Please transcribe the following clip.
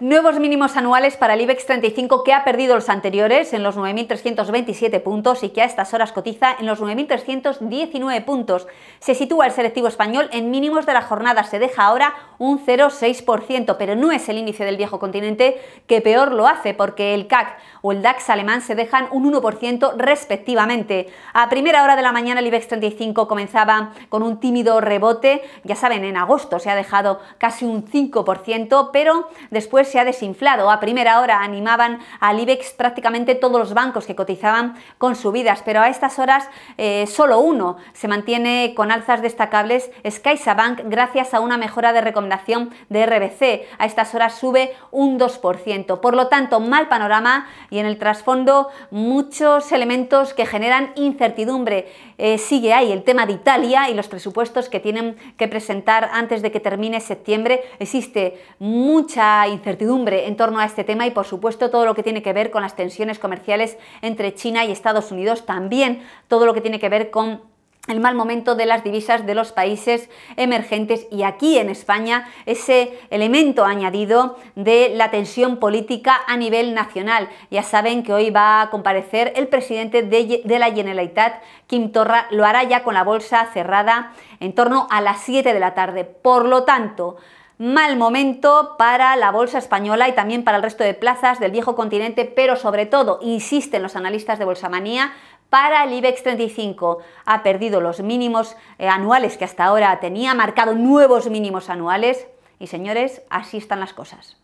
Nuevos mínimos anuales para el IBEX 35 que ha perdido los anteriores en los 9.327 puntos y que a estas horas cotiza en los 9.319 puntos. Se sitúa el selectivo español en mínimos de la jornada, se deja ahora un 0,6%, pero no es el índice del viejo continente que peor lo hace porque el CAC o el DAX alemán se dejan un 1% respectivamente. A primera hora de la mañana el IBEX 35 comenzaba con un tímido rebote, ya saben, en agosto se ha dejado casi un 5%, pero después se ha desinflado. A primera hora animaban al IBEX prácticamente todos los bancos que cotizaban con subidas, pero a estas horas eh, solo uno se mantiene con alzas destacables, skysabank gracias a una mejora de recomendación de RBC. A estas horas sube un 2%. Por lo tanto, mal panorama y en el trasfondo muchos elementos que generan incertidumbre. Eh, sigue ahí el tema de Italia y los presupuestos que tienen que presentar antes de que termine septiembre. Existe mucha incertidumbre incertidumbre en torno a este tema y por supuesto todo lo que tiene que ver con las tensiones comerciales entre China y Estados Unidos, también todo lo que tiene que ver con el mal momento de las divisas de los países emergentes y aquí en España ese elemento añadido de la tensión política a nivel nacional. Ya saben que hoy va a comparecer el presidente de, la Generalitat, Kim Torra, lo hará ya con la bolsa cerrada en torno a las 7 de la tarde. Por lo tanto, Mal momento para la bolsa española y también para el resto de plazas del viejo continente, pero sobre todo, insisten los analistas de Bolsamanía, para el IBEX 35. Ha perdido los mínimos eh, anuales que hasta ahora tenía, ha marcado nuevos mínimos anuales y señores, así están las cosas.